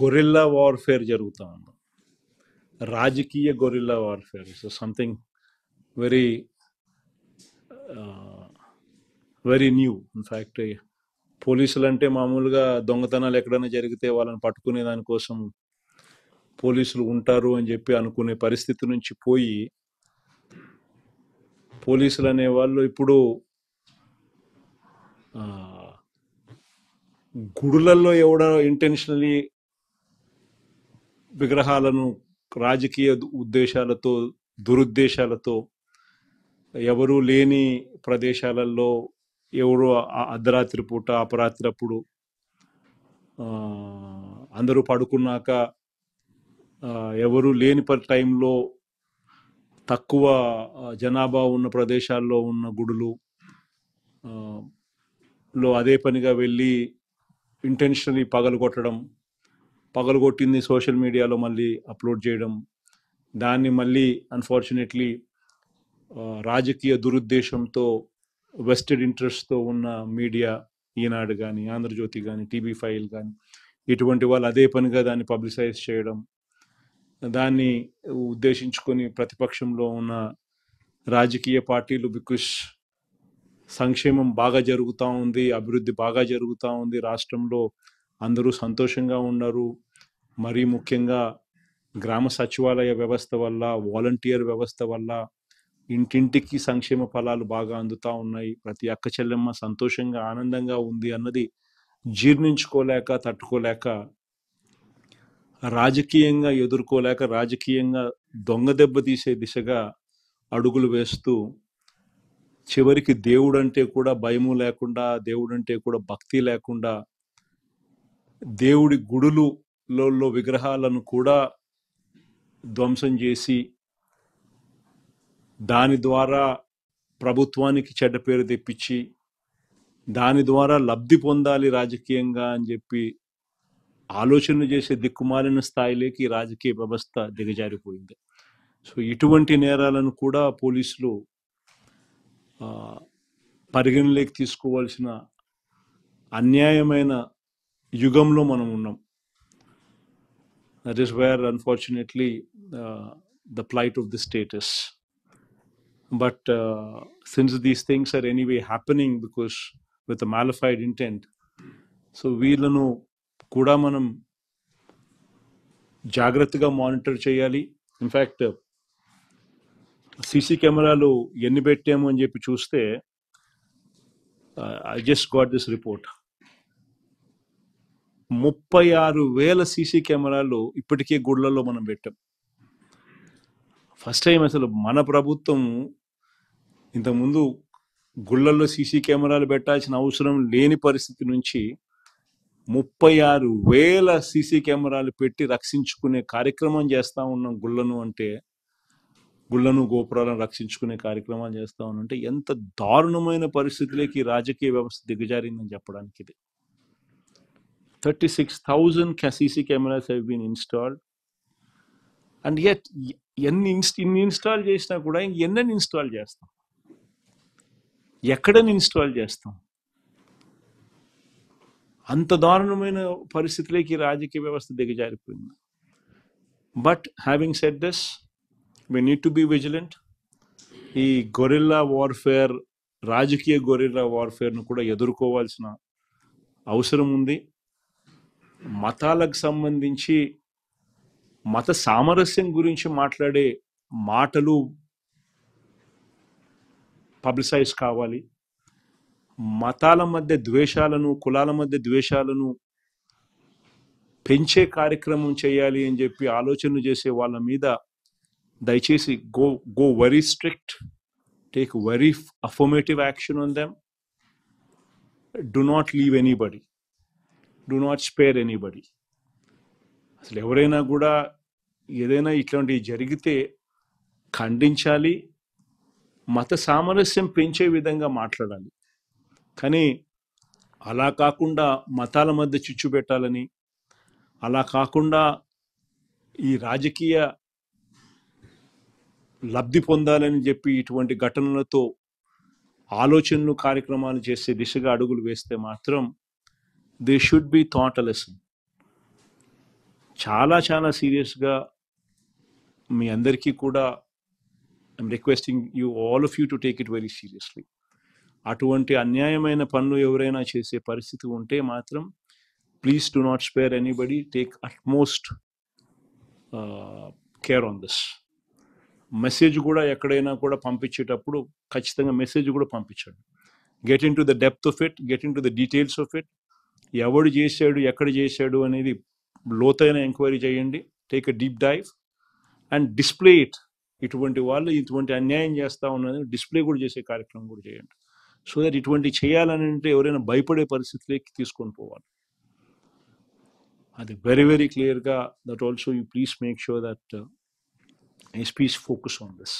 Gorilla warfare జరుగుతూ ఉంది రాజకీయ guerrilla warfare so something very very new in fact పోలీసులు అంటే మామూలుగా దొంగతనాలు ఎక్కడైనా జరిగితే వాళ్ళని పట్టుకునే దానికోసం పోలీసులు ఉంటారు అని చెప్పి అనుకునే పరిస్థితి నుంచి పోయి పోలీసులు అనేవాళ్ళు ఇప్పుడు uh, గుడులలో ఎవడో ఇంటెన్షనలీ విగ్రహాలను రాజకీయ ఉద్దేశాలతో దురుద్దేశాలతో ఎవరూ లేని ప్రదేశాలలో ఎవరు అర్ధరాత్రి పూట అపరాత్రి అప్పుడు అందరూ పడుకున్నాక ఎవరు లేని టైంలో తక్కువ జనాభా ఉన్న ప్రదేశాల్లో ఉన్న గుడులు లో అదే పనిగా వెళ్ళి ఇంటెన్షన్ పగలు కొట్టడం పగలగొట్టింది సోషల్ మీడియాలో మళ్ళీ అప్లోడ్ చేయడం దాన్ని మళ్ళీ అన్ఫార్చునేట్లీ రాజకీయ దురుద్దేశంతో వెస్టెడ్ ఇంట్రెస్ట్తో ఉన్న మీడియా ఈనాడు కానీ ఆంధ్రజ్యోతి కానీ టీవీ ఫైల్ కానీ ఇటువంటి వాళ్ళు అదే పనిగా దాన్ని పబ్లిసైజ్ చేయడం దాన్ని ఉద్దేశించుకొని ప్రతిపక్షంలో ఉన్న రాజకీయ పార్టీలు బికాస్ సంక్షేమం బాగా జరుగుతూ ఉంది అభివృద్ధి బాగా జరుగుతూ ఉంది రాష్ట్రంలో అందరూ సంతోషంగా ఉన్నారు మరీ ముఖ్యంగా గ్రామ సచివాలయ వ్యవస్థ వల్ల వాలంటీర్ వ్యవస్థ వల్ల ఇంటింటికి సంక్షేమ ఫలాలు బాగా అందుతా ఉన్నాయి ప్రతి అక్క చెల్లెమ్మ సంతోషంగా ఆనందంగా ఉంది అన్నది జీర్ణించుకోలేక తట్టుకోలేక రాజకీయంగా ఎదుర్కోలేక రాజకీయంగా దొంగ దెబ్బ తీసే దిశగా అడుగులు వేస్తూ చివరికి దేవుడంటే కూడా భయము లేకుండా దేవుడంటే కూడా భక్తి లేకుండా దేవుడి గుడులులో విగ్రహాలను కూడా ధ్వంసం చేసి దాని ద్వారా ప్రభుత్వానికి చెడ్డ పేరు తెప్పించి దాని ద్వారా లబ్ధి పొందాలి రాజకీయంగా అని చెప్పి ఆలోచన చేసే దిక్కుమాలిన స్థాయిలోకి రాజకీయ వ్యవస్థ దిగజారిపోయింది సో ఇటువంటి నేరాలను కూడా పోలీసులు పరిగణలోకి తీసుకోవాల్సిన అన్యాయమైన యుగంలో మనం ఉన్నాం that is where unfortunately the plight of the states but since these things are anyway happening because with malafide intent so వీళ్ళను కూడా మనం జాగ్రత్తగా మానిటర్ చేయాలి ఇన్ఫ్యాక్ట్ సీసీ కెమెరాలు ఎన్ని పెట్టాము అని చెప్పి చూస్తే I just got this report ముప్పై ఆరు వేల సీసీ కెమెరాలు ఇప్పటికే గుళ్ళల్లో మనం పెట్టాం ఫస్ట్ టైం అసలు మన ప్రభుత్వం ఇంతకుముందు గుళ్ళల్లో సీసీ కెమెరాలు పెట్టాల్సిన అవసరం లేని పరిస్థితి నుంచి ముప్పై ఆరు వేల సీసీ కెమెరాలు పెట్టి రక్షించుకునే కార్యక్రమం చేస్తూ ఉన్నాం గుళ్ళను అంటే గుళ్ళను గోపురాలను రక్షించుకునే కార్యక్రమాలు చేస్తూ ఉంటే ఎంత దారుణమైన పరిస్థితులకి రాజకీయ వ్యవస్థ దిగజారిందని చెప్పడానికి ఇది 36,000 CC cameras have been installed. And yet, ఎన్ని ఇన్ని ఇన్స్టాల్ చేసినా కూడా ఎన్నని ఇన్స్టాల్ చేస్తాం ఎక్కడని ఇన్స్టాల్ చేస్తాం అంత దారుణమైన పరిస్థితులకి రాజకీయ వ్యవస్థ దిగజారిపోయింది but having said thus we need to be vigilant ఈ గొరిల్లా వార్ఫేర్ రాజకీయ గొరిల్లా వార్ఫేర్ను కూడా ఎదుర్కోవాల్సిన అవసరం ఉంది మతాలకు సంబంధించి మత సామరస్యం గురించి మాట్లాడే మాటలు పబ్లిసైజ్ కావాలి మతాల మధ్య ద్వేషాలను కులాల మధ్య ద్వేషాలను పెంచే కార్యక్రమం చేయాలి అని చెప్పి ఆలోచనలు చేసే వాళ్ళ మీద దయచేసి go go very strict take very affirmative action on them do not leave anybody do not spare anybody అసలు ఎవరైనా కూడా ఏదైనా ఇట్లాంటివి జరిగితే ఖండించాలి మత సామరస్యం పెంచే విధంగా మాట్లాడాలి కానీ అలా కాకుండా మతాల మధ్య చిచ్చు పెట్టాలని అలా కాకుండా ఈ రాజకీయ లబ్ధి పొందాలని చెప్పి ఇటువంటి ఘటనలతో ఆలోచనలు కార్యక్రమాలు చేసే దిశగా అడుగులు వేస్తే మాత్రం they should be taught a lesson చాలా చాలా సీరియస్గా మీ అందరికీ కూడా I'm requesting you all of you to take it very seriously అటువంటి అన్యాయమైన పనులు ఎవరైనా చేసే పరిస్థితి ఉంటే మాత్రం please do not spare anybody take utmost care on this message కూడా ఎక్కడైనా కూడా పంపించేటప్పుడు ఖచ్చితంగా మెసేజ్ కూడా పంపించండి get into the depth of it get into the details of it ఎవడు చేశాడు ఎక్కడ చేశాడు అనేది లోతైన ఎంక్వైరీ చేయండి take a deep dive and display it ఇటువంటి వాళ్ళు ఇటువంటి అన్యాయం చేస్తూ ఉన్నది డిస్ప్లే కూడా చేసే కార్యక్రమం కూడా చేయండి సో దట్ ఇటువంటి చేయాలని అంటే ఎవరైనా భయపడే పరిస్థితులకి తీసుకొని పోవాలి అది వెరీ వెరీ క్లియర్గా that also you please make sure that SPs focus on this